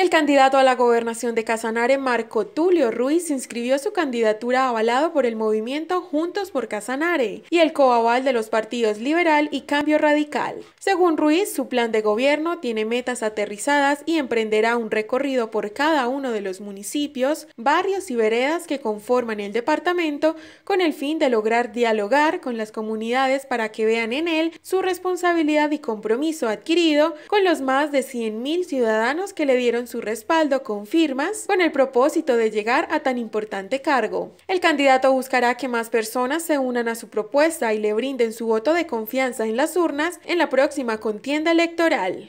El candidato a la gobernación de Casanare, Marco Tulio Ruiz, inscribió su candidatura avalado por el movimiento Juntos por Casanare y el coaval de los partidos Liberal y Cambio Radical. Según Ruiz, su plan de gobierno tiene metas aterrizadas y emprenderá un recorrido por cada uno de los municipios, barrios y veredas que conforman el departamento con el fin de lograr dialogar con las comunidades para que vean en él su responsabilidad y compromiso adquirido con los más de 100.000 ciudadanos que le dieron su respaldo con firmas con el propósito de llegar a tan importante cargo. El candidato buscará que más personas se unan a su propuesta y le brinden su voto de confianza en las urnas en la próxima contienda electoral.